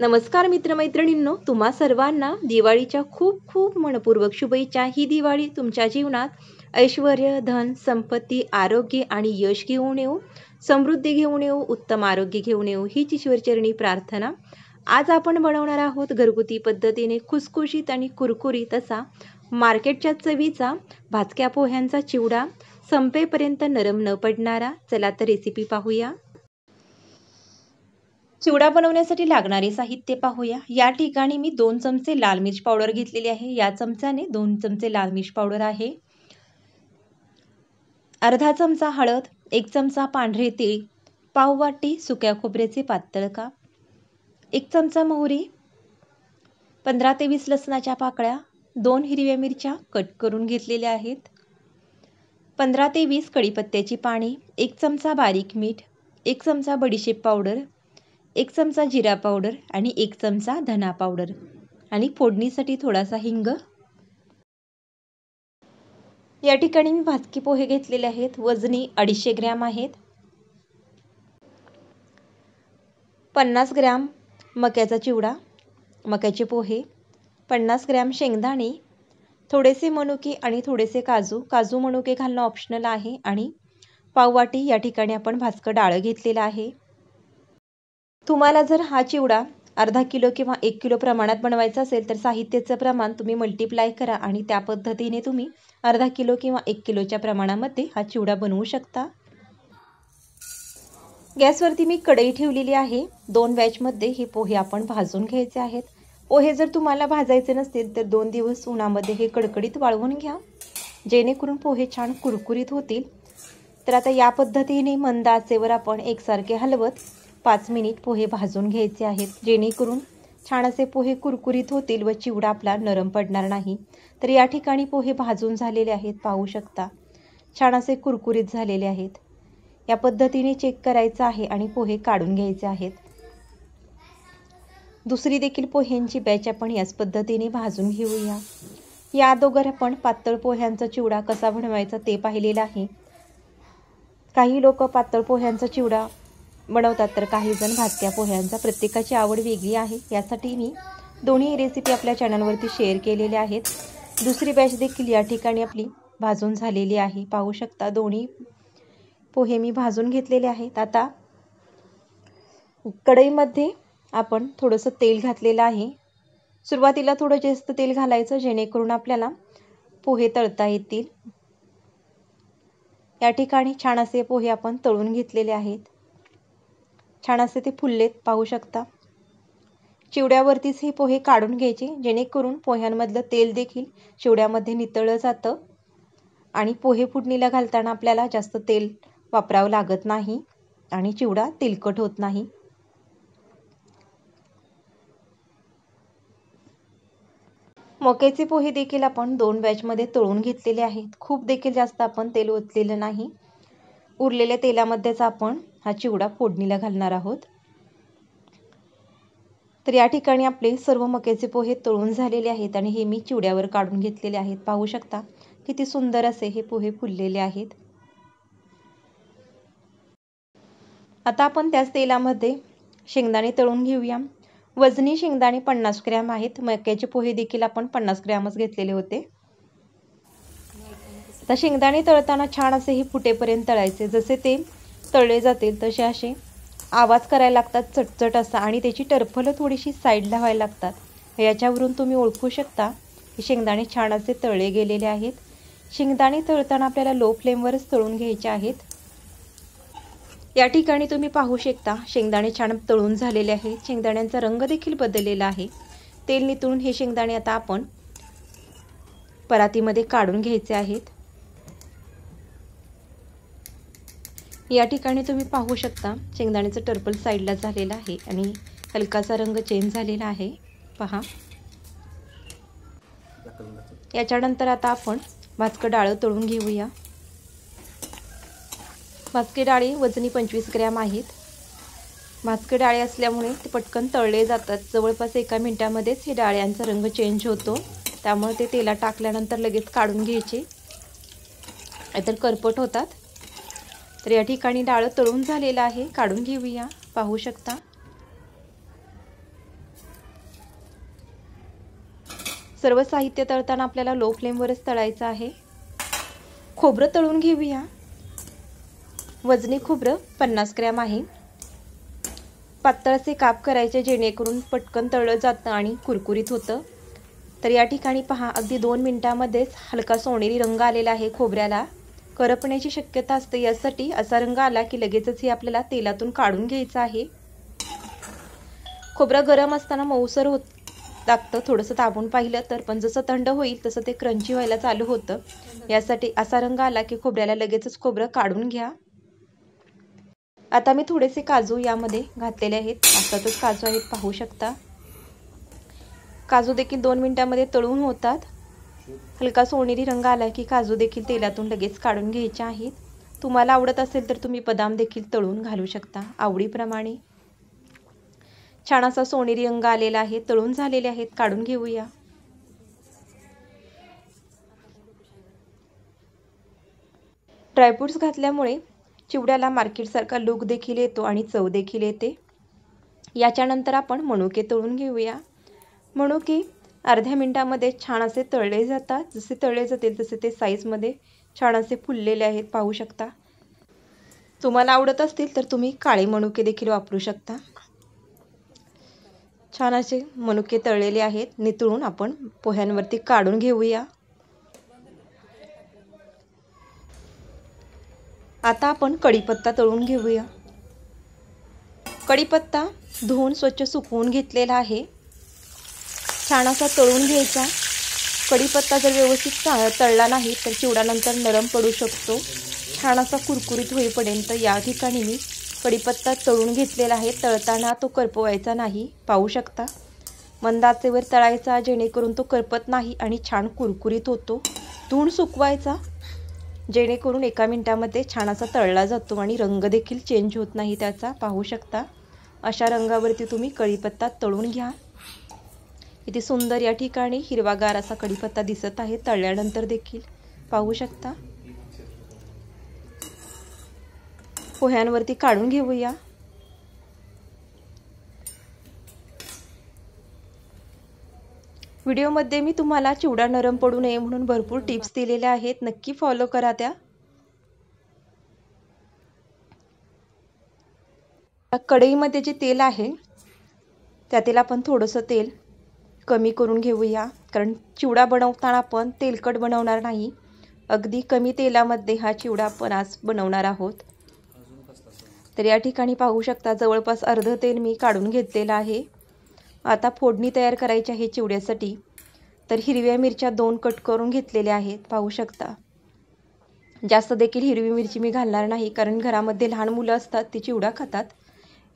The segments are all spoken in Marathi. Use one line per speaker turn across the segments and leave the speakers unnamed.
नमस्कार मित्रमैत्रिणींनो तुम्हा सर्वांना दिवाळीच्या खूप खूप मनपूर्वक शुभेच्छा ही दिवाळी तुमच्या जीवनात ऐश्वर धन संपत्ती आरोग्य आणि यश घेऊन येऊ समृद्धी घेऊन येऊ उत्तम आरोग्य घेऊन येऊ हीच ईश्वरचरणी प्रार्थना आज आपण बनवणार आहोत घरगुती पद्धतीने खुसखुशीत आणि कुरकुरीत असा मार्केटच्या चवीचा भाजक्या पोह्यांचा चिवडा संपेपर्यंत नरम न पडणारा चला तर रेसिपी पाहूया चिवडा बनवण्यासाठी लागणारे साहित्य पाहूया या ठिकाणी मी दोन चमचे लाल मिर्च पावडर घेतलेली आहे या चमच्याने दोन चमचे लाल मिर्च पावडर आहे अर्धा चमचा हळद एक चमचा पांढरे तीळ पाववाटी वाटी सुक्या खोबऱ्याचे पातळ एक चमचा मोहरी पंधरा ते वीस लसणाच्या पाकळ्या दोन हिरव्या मिरच्या कट करून घेतलेल्या आहेत पंधरा ते वीस कडीपत्त्याची पाणी एक चमचा बारीक मीठ एक चमचा बडीशेप पावडर एक चमचा जिरा पावडर आणि एक चमचा धना पावडर आणि फोडणीसाठी थोडासा हिंग या ठिकाणी मी भाजकी पोहे घेतलेले आहेत वजनी अडीचशे ग्रॅम आहेत पन्नास ग्रॅम मक्याचा चिवडा मक्याचे पोहे पन्नास ग्रॅम शेंगदाणे थोडेसे मनुके आणि थोडेसे काजू काजू मनुके घालणं ऑप्शनल आहे आणि पाववाटी या ठिकाणी आपण भाजकं डाळं घेतलेलं आहे तुम्हाला जर हा चिवडा अर्धा किलो किंवा एक किलो प्रमाणात बनवायचा असेल तर साहित्याचं प्रमाण तुम्ही मल्टिप्लाय करा आणि त्या पद्धतीने तुम्ही अर्धा किलो किंवा एक किलोच्या प्रमाणामध्ये हा चिवडा बनवू शकता गॅसवरती मी कढई ठेवलेली आहे दोन बॅचमध्ये हे पोहे आपण भाजून घ्यायचे आहेत पोहे जर तुम्हाला भाजायचे नसतील तर दोन दिवस उन्हामध्ये हे कडकडीत वाळवून घ्या जेणेकरून पोहे छान कुरकुरीत होतील तर आता या पद्धतीने मंदाचेवर आपण एकसारखे हलवत पाच मिनिट पोहे भाजून घ्यायचे आहेत जेणेकरून छान असे पोहे कुरकुरीत होतील व चिवडा आपला नरम पडणार नाही तर या ठिकाणी पोहे भाजून झालेले आहेत पाहू शकता छान असे कुरकुरीत झालेले आहेत या पद्धतीने चेक करायचं आहे आणि पोहे काढून घ्यायचे आहेत दुसरी देखील पोह्यांची बॅच आपण याच पद्धतीने भाजून घेऊया या अगोदर आपण पातळ पोह्यांचा चिवडा कसा बनवायचा ते पाहिलेलं आहे काही लोक पातळ पोह्यांचा चिवडा बनवतात तर काहीजण भातक्या पोह्यांचा प्रत्येकाची आवड वेगळी आहे यासाठी मी दोन्ही रेसिपी आपल्या चॅनलवरती शेअर केलेल्या आहेत दुसरी बॅच देखील या ठिकाणी आपली भाजून झालेली आहे पाहू शकता दोन्ही पोहे मी भाजून घेतलेले आहेत आता कढईमध्ये आपण थोडंसं तेल घातलेलं आहे सुरुवातीला थोडं जास्त तेल घालायचं जेणेकरून आपल्याला पोहे तळता येतील या ठिकाणी छान असे पोहे आपण तळून घेतलेले आहेत छान असे ते फुललेत पाहू शकता चिवड्यावरतीच हे पोहे काढून घ्यायचे जेणेकरून पोह्यांमधलं तेल देखील चिवड्यामध्ये नितळलं जातं आणि पोहे फुडणीला घालताना आपल्याला जास्त तेल वापरावं लागत नाही आणि चिवडा तेलकट होत नाही मक्याचे पोहे देखील आपण दोन बॅचमध्ये तळून घेतलेले आहेत खूप देखील जास्त आपण तेल ओतलेलं नाही उरलेल्या तेलामध्येच आपण हा चिवडा फोडणीला घालणार आहोत तर या ठिकाणी आपले सर्व मक्याचे पोहे तळून झालेले आहेत आणि हे मी चिवड्यावर काढून घेतलेले आहेत पाहू शकता किती सुंदर असे हे पोहे फुललेले आहेत आता आपण त्याच तेलामध्ये शेंगदाणे तळून घेऊया वजनी शेंगदाणे पन्नास ग्रॅम आहेत मक्याचे पोहे देखील आपण पन्नास ग्रॅमच घेतलेले होते आता शेंगदाणे तळताना छान असे हे फुटेपर्यंत तळायचे जसे ते तळले जातील तसे असे आवाज करायला लागतात चटचट असा आणि त्याची टरफलं थोडीशी साईडला व्हायला लागतात याच्यावरून तुम्ही ओळखू शकता की शेंगदाणे छान असे तळले गेलेले आहेत शेंगदाणे तळताना आपल्याला लो फ्लेमवरच तळून घ्यायचे आहेत या ठिकाणी तुम्ही पाहू शकता शेंगदाणे छान तळून झालेले आहेत शेंगदाण्यांचा रंग देखील बदललेला आहे तेल नितळून हे शेंगदाणे आता आपण परातीमध्ये काढून घ्यायचे आहेत या ठिकाणी तुम्ही पाहू शकता शेंगदाण्याचं टर्पल साईडला झालेलं आहे आणि हलकासा रंग चेंज झालेला आहे पहा याच्यानंतर आता आपण भाजकं डाळं तळून घेऊया भाजके डाळी वजनी पंचवीस ग्रॅम आहेत भाजके डाळे असल्यामुळे ते पटकन तळले जातात जवळपास एका मिनटामध्येच हे डाळ्यांचा रंग चेंज होतो त्यामुळे ते तेला टाकल्यानंतर लगेच काढून घ्यायचे नाहीतर करपट होतात तर या ठिकाणी डाळ तळून झालेलं आहे काढून घेऊया पाहू शकता सर्व साहित्य तळताना आपल्याला लो फ्लेमवरच तळायचं आहे खोबरं तळून घेऊया वजनी खोबरं पन्नास ग्रॅम आहे पातळचे काप करायचे जेणेकरून पटकन तळलं जातं आणि कुरकुरीत होतं तर या ठिकाणी पहा अगदी दोन मिनटामध्येच हलका सोनेरी रंग आलेला आहे खोबऱ्याला करपण्याची शक्यता असते यासाठी असा रंग आला की लगेचच हे आपल्याला तेलातून काढून घ्यायचं आहे खोबरं गरम असताना मऊसर होत लागतं थोडंसं दाबून पाहिलं तर पण जसं थंड होईल तसं ते क्रंची व्हायला चालू होतं यासाठी असा रंग आला की खोबऱ्याला लगेचच खोबरं काढून घ्या आता मी थोडेसे काजू यामध्ये घातलेले आहेत आतातच काजू आहेत पाहू शकता काजू देखील दोन मिनिटांमध्ये तळून होतात हलका सोनेरी रंग आला की काजू देखील तेलातून लगेच काढून घ्यायचे आहेत तुम्हाला आवडत असेल तर तुम्ही बदाम देखील तळून घालू शकता आवडीप्रमाणे छान असा सोनेरी रंग आलेला आहे तळून झालेले आहेत काढून घेऊया ड्रायफ्रूट्स घातल्यामुळे चिवड्याला मार्केटसारखा लूक देखील येतो आणि चव देखील येते याच्यानंतर आपण मणुके तळून घेऊया मणुके अर्ध्या मिनटामध्ये छान असे तळले जातात जसे तळले जातील तसे ते साईजमध्ये छान असे फुललेले आहेत पाहू शकता तुम्हाला आवडत असतील तर तुम्ही काळे मनुके देखील वापरू शकता छान असे मनुके तळलेले आहेत नितळून आपण पोह्यांवरती काढून घेऊया आता आपण कढीपत्ता तळून घेऊया कढीपत्ता धुवून स्वच्छ सुकवून घेतलेला आहे छान असा तळून घ्यायचा कढीपत्ता जर व्यवस्थित तळला नाही तर चिवडानंतर नरम पडू शकतो छान असा कुरकुरीत होईपर्यंत या ठिकाणी मी कढीपत्ता तळून घेतलेला आहे तळताना तो करपवायचा नाही पाहू शकता मंदाचेवर तळायचा जेणेकरून तो करपत नाही आणि छान कुरकुरीत होतो धूण सुकवायचा जेणेकरून एका मिनटामध्ये छान असा तळला जातो आणि रंग देखील चेंज होत नाही त्याचा पाहू शकता अशा रंगावरती तुम्ही कढीपत्ता तळून घ्या किती सुंदर या ठिकाणी हिरवागार असा कढीपत्ता दिसत आहे तळल्यानंतर देखील पाहू शकता पोह्यांवरती काढून घेऊया व्हिडिओमध्ये मी तुम्हाला चिवडा नरम पडू नये म्हणून भरपूर टिप्स दिलेल्या आहेत नक्की फॉलो करा त्या कढईमध्ये जे तेल आहे त्या तेला आपण थोडंसं तेल कमी करून घेऊया कारण चिवडा बनवताना आपण तेलकट बनवणार नाही अगदी कमी तेलामध्ये हा चिवडा आपण आज बनवणार आहोत तर या ठिकाणी पाहू शकता जवळपास अर्ध तेल मी काढून घेतलेलं आहे आता फोडणी तयार करायची आहे चिवड्यासाठी तर हिरव्या मिरच्या दोन कट करून घेतलेल्या आहेत पाहू शकता जास्त देखील हिरवी मिरची मी घालणार नाही कारण घरामध्ये लहान मुलं असतात ती चिवडा खातात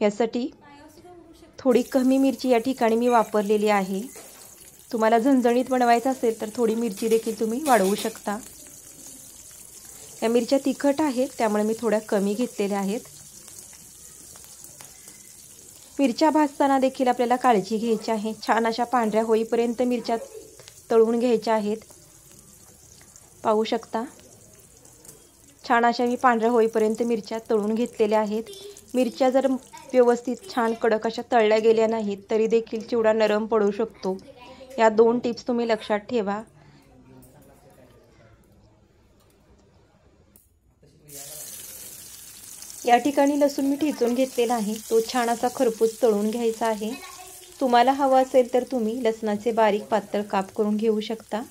यासाठी थोडी कमी मिरची या ठिकाणी मी वापरलेली आहे तुम्हाला झणझणीत बनवायचं असेल तर थोडी मिरची देखील तुम्ही वाढवू शकता या मिरच्या तिखट आहेत त्यामुळे मी थोड्या कमी घेतलेल्या आहेत मिरच्या भाजताना देखील आपल्याला काळजी घ्यायची आहे छान अशा पांढऱ्या होईपर्यंत मिरच्या तळून घ्यायच्या आहेत पाहू शकता छान अशा मी पांढऱ्या होईपर्यंत मिरच्या तळून घेतलेल्या आहेत मिरच्या जर व्यवस्थित छान कडक अशा तळल्या गेल्या नाहीत तरी देखील चिवडा नरम पडू शकतो या दोन टिप्स तुम्ही लक्षात ठेवा या ठिकाणी लसूण मी ठेचून घेतलेला आहे तो छान असा खरपूस तळून घ्यायचा आहे तुम्हाला हवा असेल तर तुम्ही लसणाचे बारीक पातळ काप करून घेऊ शकता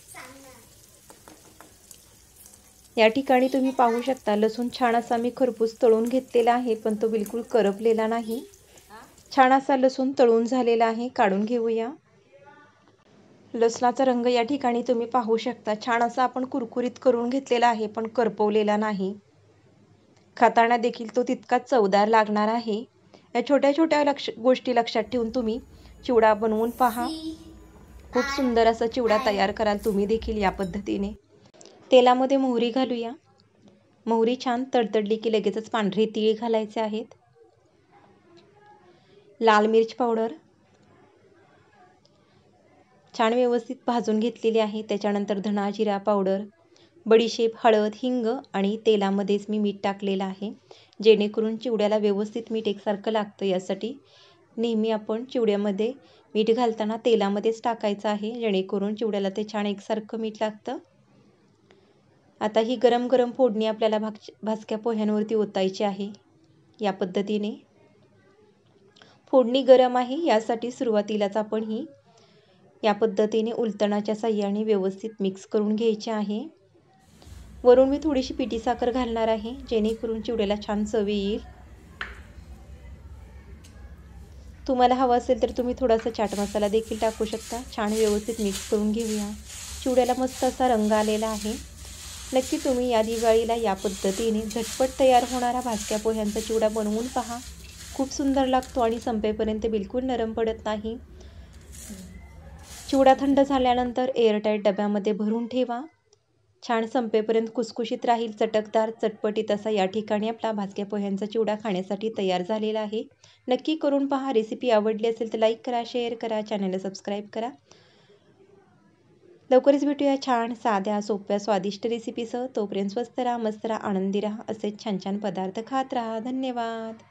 या ठिकाणी तुम्ही पाहू शकता लसूण छान असा मी खरपूस तळून घेतलेला आहे पण तो बिलकुल करपलेला नाही छान असा लसूण तळून झालेला आहे काढून घेऊया लसणाचा रंग या ठिकाणी तुम्ही पाहू शकता छान असा आपण कुरकुरीत करून घेतलेला आहे पण करपवलेला नाही खाताना देखील तो तितकाच चवदार लागणार आहे या छोट्या छोट्या लक्ष गोष्टी लक्षात ठेवून तुम्ही चिवडा बनवून पहा खूप सुंदर असा चिवडा तयार कराल तुम्ही देखील या पद्धतीने तेलामध्ये मोहरी घालूया मोहरी छान तडतडली की लगेचच पांढरे तीळ घालायचे आहेत लाल मिरच पावडर छान व्यवस्थित भाजून घेतलेली आहे त्याच्यानंतर धणा जिरा पावडर बडीशेप हळद हिंग आणि तेलामध्येच मी मीठ टाकलेलं आहे जेणेकरून चिवड्याला व्यवस्थित मीठ एकसारखं लागतं यासाठी नेहमी आपण चिवड्यामध्ये मीठ घालताना तेलामध्येच टाकायचं आहे जेणेकरून चिवड्याला ते छान एकसारखं मीठ लागतं आता ही गरम गरम फोडणी आपल्याला भाक भासक्या पोह्यांवरती ओतायची आहे या पद्धतीने फोडणी गरम आहे यासाठी सुरुवातीलाच आपण ही या पद्धतीने उलतणाच्या साह्याने व्यवस्थित मिक्स करून घ्यायची आहे वरून मी थोडीशी पिठी साखर घालणार आहे जेणेकरून चिवड्याला छान चवी येईल तुम्हाला हवं असेल तर तुम्ही थोडासा चाट मसाला देखील टाकू शकता छान व्यवस्थित मिक्स करून घेऊया चिवड्याला मस्त असा रंग आलेला आहे नक्की तुम्ही या दिवाळीला या पद्धतीने झटपट तयार होणारा भाजक्या पोह्यांचा चिवडा बनवून पहा खूप सुंदर लागतो आणि संपेपर्यंत बिलकुल नरम पडत नाही चिवडा थंड झाल्यानंतर एअरटाईट डब्यामध्ये भरून ठेवा छान संपेपर्यंत कुसकुशीत राहील चटकदार चटपटीत असा या ठिकाणी आपला भाजक्या पोह्यांचा चिवडा खाण्यासाठी तयार झालेला आहे नक्की करून पहा रेसिपी आवडली असेल तर लाईक करा शेअर करा चॅनलला सबस्क्राईब करा लवकरच भेटूया छान साध्या सोप्या स्वादिष्ट रेसिपीसह तोपर्यंत स्वस्त राहा मस्त राहा आनंदी राहा असेच छान छान पदार्थ खात राहा धन्यवाद